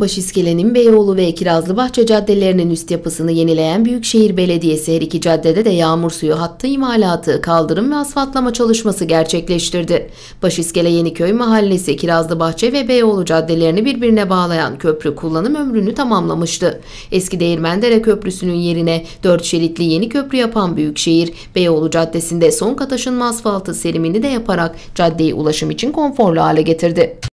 Başiskelenin Beyoğlu ve Kirazlı Bahçe caddelerinin üst yapısını yenileyen Büyükşehir Belediyesi her iki caddede de yağmur suyu hattı imalatı, kaldırım ve asfaltlama çalışması gerçekleştirdi. Başiskele Yeniköy Mahallesi, Kirazlı Bahçe ve Beyoğlu caddelerini birbirine bağlayan köprü kullanım ömrünü tamamlamıştı. Eski Değirmendere Köprüsü'nün yerine dört şeritli yeni köprü yapan Büyükşehir, Beyoğlu Caddesi'nde son kataşınma asfaltı serimini de yaparak caddeyi ulaşım için konforlu hale getirdi.